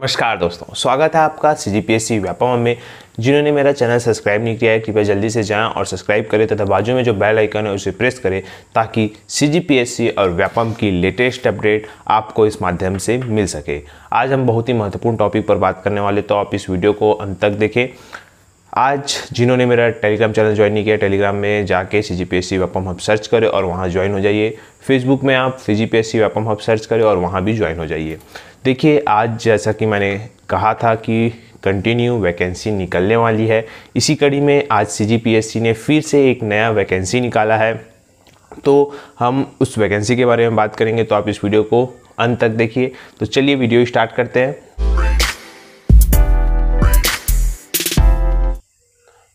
नमस्कार दोस्तों स्वागत है आपका C G P S C Vyapam में जिन्होंने मेरा चैनल सब्सक्राइब नहीं किया है कृपया जल्दी से जाएं और सब्सक्राइब करें तथा बाजू में जो बेल आइकन है उसे प्रेस करें ताकि सी जी पी एस सी और व्यापम की लेटेस्ट अपडेट आपको इस माध्यम से मिल सके आज हम बहुत ही महत्वपूर्ण टॉपिक पर बात करने वाले तो आप इस वीडियो को अंत तक देखें आज जिन्होंने मेरा टेलीग्राम चैनल ज्वाइन नहीं किया टेलीग्राम में जाके C G P S C Vyapam hub search करें और वहाँ ज्वाइन हो जाइए फेसबुक में आप C G P S C Vyapam hub search करें और वहाँ भी ज्वाइन हो जाइए देखिए आज जैसा कि मैंने कहा था कि कंटिन्यू वैकेंसी निकलने वाली है इसी कड़ी में आज सी ने फिर से एक नया वैकेंसी निकाला है तो हम उस वैकेंसी के बारे में बात करेंगे तो आप इस वीडियो को अंत तक देखिए तो चलिए वीडियो स्टार्ट करते हैं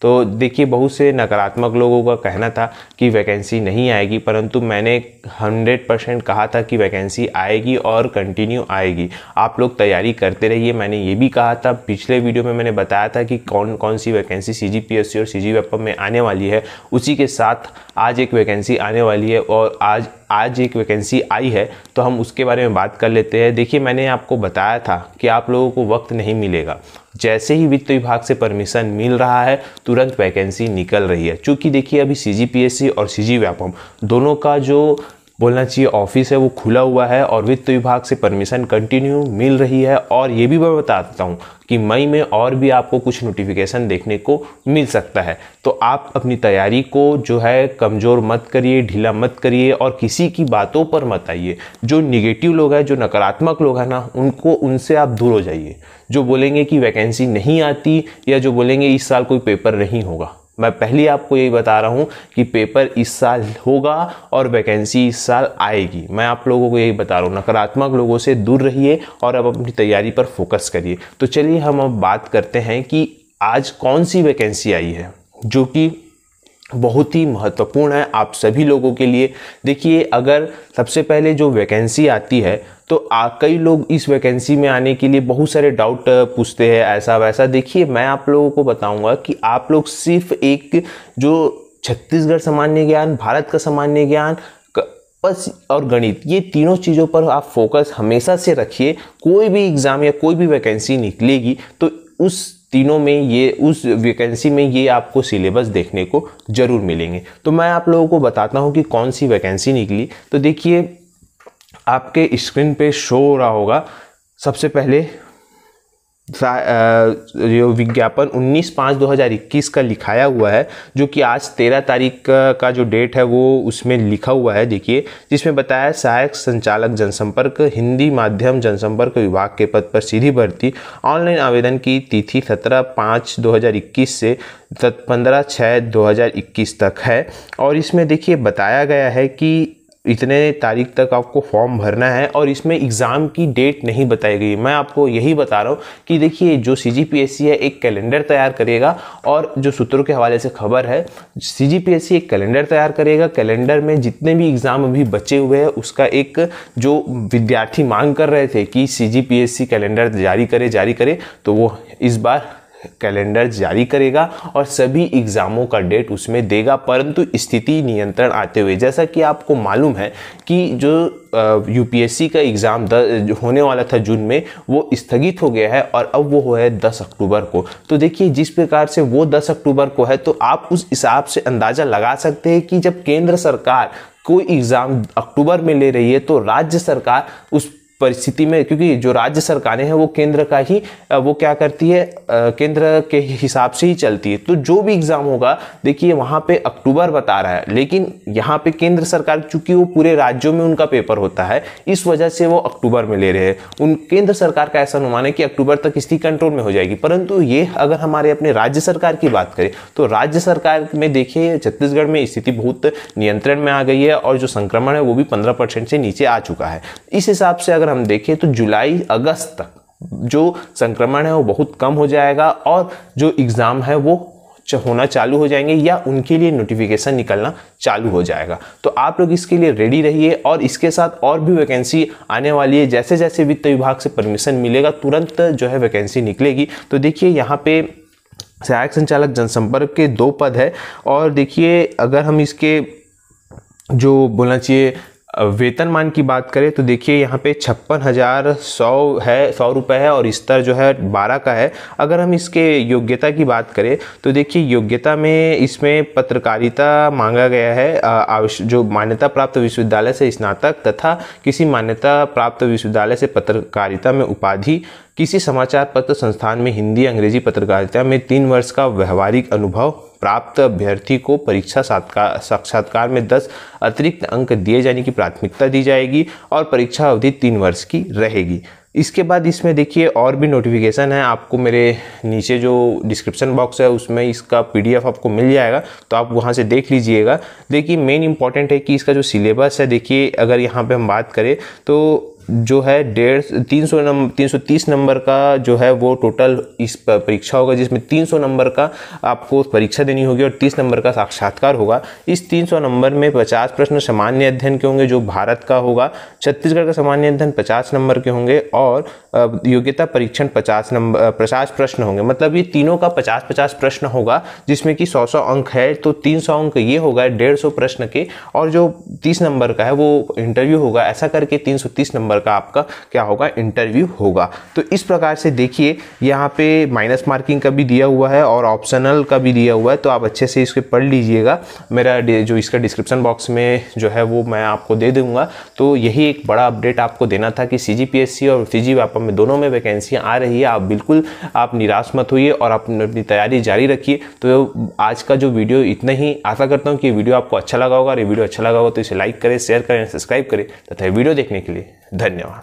तो देखिए बहुत से नकारात्मक लोगों का कहना था कि वैकेंसी नहीं आएगी परंतु मैंने 100 परसेंट कहा था कि वैकेंसी आएगी और कंटिन्यू आएगी आप लोग तैयारी करते रहिए मैंने ये भी कहा था पिछले वीडियो में मैंने बताया था कि कौन कौन सी वैकेंसी सी जी और सी जी में आने वाली है उसी के साथ आज एक वैकेंसी आने वाली है और आज आज एक वैकेंसी आई है तो हम उसके बारे में बात कर लेते हैं देखिए मैंने आपको बताया था कि आप लोगों को वक्त नहीं मिलेगा जैसे ही वित्त विभाग से परमिशन मिल रहा है तो तुरंत वैकेंसी निकल रही है चूँकि देखिए अभी सी और सी व्यापम दोनों का जो बोलना चाहिए ऑफिस है वो खुला हुआ है और वित्त विभाग से परमिशन कंटिन्यू मिल रही है और ये भी मैं बता देता हूँ कि मई में और भी आपको कुछ नोटिफिकेशन देखने को मिल सकता है तो आप अपनी तैयारी को जो है कमज़ोर मत करिए ढीला मत करिए और किसी की बातों पर मत आइए जो निगेटिव लोग हैं जो नकारात्मक लोग हैं ना उनको उनसे आप दूर हो जाइए जो बोलेंगे कि वैकेंसी नहीं आती या जो बोलेंगे इस साल कोई पेपर नहीं होगा मैं पहले आपको यही बता रहा हूँ कि पेपर इस साल होगा और वैकेंसी इस साल आएगी मैं आप लोगों को यही बता रहा हूँ नकारात्मक लोगों से दूर रहिए और अब अपनी तैयारी पर फोकस करिए तो चलिए हम अब बात करते हैं कि आज कौन सी वैकेंसी आई है जो कि बहुत ही महत्वपूर्ण है आप सभी लोगों के लिए देखिए अगर सबसे पहले जो वैकेंसी आती है तो आ, कई लोग इस वैकेंसी में आने के लिए बहुत सारे डाउट पूछते हैं ऐसा वैसा देखिए मैं आप लोगों को बताऊंगा कि आप लोग सिर्फ एक जो छत्तीसगढ़ सामान्य ज्ञान भारत का सामान्य ज्ञान बस और गणित ये तीनों चीज़ों पर आप फोकस हमेशा से रखिए कोई भी एग्ज़ाम या कोई भी वैकेंसी निकलेगी तो उस तीनों में ये उस वैकेंसी में ये आपको सिलेबस देखने को ज़रूर मिलेंगे तो मैं आप लोगों को बताता हूँ कि कौन सी वैकेंसी निकली तो देखिए आपके स्क्रीन पे शो हो रहा होगा सबसे पहले जो विज्ञापन 19 पाँच 2021 का लिखाया हुआ है जो कि आज 13 तारीख का जो डेट है वो उसमें लिखा हुआ है देखिए जिसमें बताया सहायक संचालक जनसंपर्क हिंदी माध्यम जनसंपर्क विभाग के पद पर सीधी भर्ती ऑनलाइन आवेदन की तिथि 17 पाँच 2021 से पंद्रह छः 2021 तक है और इसमें देखिए बताया गया है कि इतने तारीख तक आपको फॉर्म भरना है और इसमें एग्ज़ाम की डेट नहीं बताई गई मैं आपको यही बता रहा हूँ कि देखिए जो सी है एक कैलेंडर तैयार करेगा और जो सूत्रों के हवाले से खबर है सी एक कैलेंडर तैयार करेगा कैलेंडर में जितने भी एग्ज़ाम अभी बचे हुए हैं उसका एक जो विद्यार्थी मांग कर रहे थे कि सी कैलेंडर जारी करे जारी करे तो वो इस बार कैलेंडर जारी करेगा और सभी एग्ज़ामों का डेट उसमें देगा परंतु स्थिति नियंत्रण आते हुए जैसा कि आपको मालूम है कि जो यूपीएससी का एग्ज़ाम होने वाला था जून में वो स्थगित हो गया है और अब वो है दस अक्टूबर को तो देखिए जिस प्रकार से वो दस अक्टूबर को है तो आप उस हिसाब से अंदाज़ा लगा सकते हैं कि जब केंद्र सरकार कोई एग्ज़ाम अक्टूबर में ले रही है तो राज्य सरकार उस परिस्थिति में क्योंकि जो राज्य सरकारें हैं वो केंद्र का ही वो क्या करती है केंद्र के हिसाब से ही चलती है तो जो भी एग्ज़ाम होगा देखिए वहाँ पे अक्टूबर बता रहा है लेकिन यहाँ पे केंद्र सरकार चूंकि वो पूरे राज्यों में उनका पेपर होता है इस वजह से वो अक्टूबर में ले रहे हैं उन केंद्र सरकार का ऐसा अनुमान है कि अक्टूबर तक स्थिति कंट्रोल में हो जाएगी परंतु ये अगर हमारे अपने राज्य सरकार की बात करें तो राज्य सरकार में देखिए छत्तीसगढ़ में स्थिति बहुत नियंत्रण में आ गई है और जो संक्रमण है वो भी पंद्रह से नीचे आ चुका है इस हिसाब से अगर हम देखें तो जुलाई अगस्त तक जो संक्रमण है वो बहुत कम हो जाएगा और जो एग्ज़ाम है वो होना चालू हो जाएंगे या उनके लिए नोटिफिकेशन निकलना चालू हो जाएगा तो आप लोग इसके लिए रेडी रहिए और इसके साथ और भी वैकेंसी आने वाली है जैसे जैसे वित्त विभाग से परमिशन मिलेगा तुरंत जो है वैकेंसी निकलेगी तो देखिए यहाँ पे सहायक संचालक जनसंपर्क के दो पद है और देखिए अगर हम इसके जो बोलना चाहिए वेतनमान की बात करें तो देखिए यहाँ पे छप्पन हज़ार सौ है सौ रुपये है और स्तर जो है बारह का है अगर हम इसके योग्यता की बात करें तो देखिए योग्यता में इसमें पत्रकारिता मांगा गया है जो मान्यता प्राप्त विश्वविद्यालय से स्नातक तथा किसी मान्यता प्राप्त विश्वविद्यालय से पत्रकारिता में उपाधि किसी समाचार पत्र संस्थान में हिंदी अंग्रेजी पत्रकारिता में तीन वर्ष का व्यवहारिक अनुभव प्राप्त अभ्यर्थी को परीक्षा साक्षात्कार में दस अतिरिक्त अंक दिए जाने की प्राथमिकता दी जाएगी और परीक्षा अवधि तीन वर्ष की रहेगी इसके बाद इसमें देखिए और भी नोटिफिकेशन है आपको मेरे नीचे जो डिस्क्रिप्शन बॉक्स है उसमें इसका पीडीएफ आपको मिल जाएगा तो आप वहाँ से देख लीजिएगा देखिए मेन इंपॉर्टेंट है कि इसका जो सिलेबस है देखिए अगर यहाँ पे हम बात करें तो जो है डेढ़ तीन सौ नंबर तीन सौ तीस नंबर का जो है वो टोटल इस परीक्षा होगा जिसमें तीन सौ नंबर का आपको परीक्षा देनी होगी और तीस नंबर का साक्षात्कार होगा इस तीन सौ नंबर में पचास प्रश्न सामान्य अध्ययन के होंगे जो भारत का होगा छत्तीसगढ़ का सामान्य अध्ययन पचास नंबर के होंगे और योग्यता परीक्षण पचास नंबर पचास प्रश्न होंगे मतलब ये तीनों का पचास पचास प्रश्न होगा जिसमें कि सौ सौ अंक है तो तीन सौ अंक ये होगा डेढ़ सौ प्रश्न के और जो तीस नंबर का है वो इंटरव्यू होगा ऐसा करके तीन सौ तीस नंबर का आपका क्या होगा इंटरव्यू होगा तो इस प्रकार से देखिए यहाँ पे माइनस मार्किंग का भी दिया हुआ है और ऑप्शनल का भी दिया हुआ है तो आप अच्छे से इसके पढ़ लीजिएगा मेरा जो इसका डिस्क्रिप्शन बॉक्स में जो है वो मैं आपको दे दूँगा तो यही एक बड़ा अपडेट आपको देना था कि सी और सी जी प्लेटफॉर्म में दोनों में वैकेंसियाँ आ रही है आप बिल्कुल आप निराश मत होइए और आप अपनी तैयारी जारी रखिए तो आज का जो वीडियो इतना ही आशा करता हूँ कि वीडियो आपको अच्छा लगा होगा और ये वीडियो अच्छा लगा होगा तो इसे लाइक करें शेयर करें सब्सक्राइब करें तथा वीडियो देखने के लिए धन्यवाद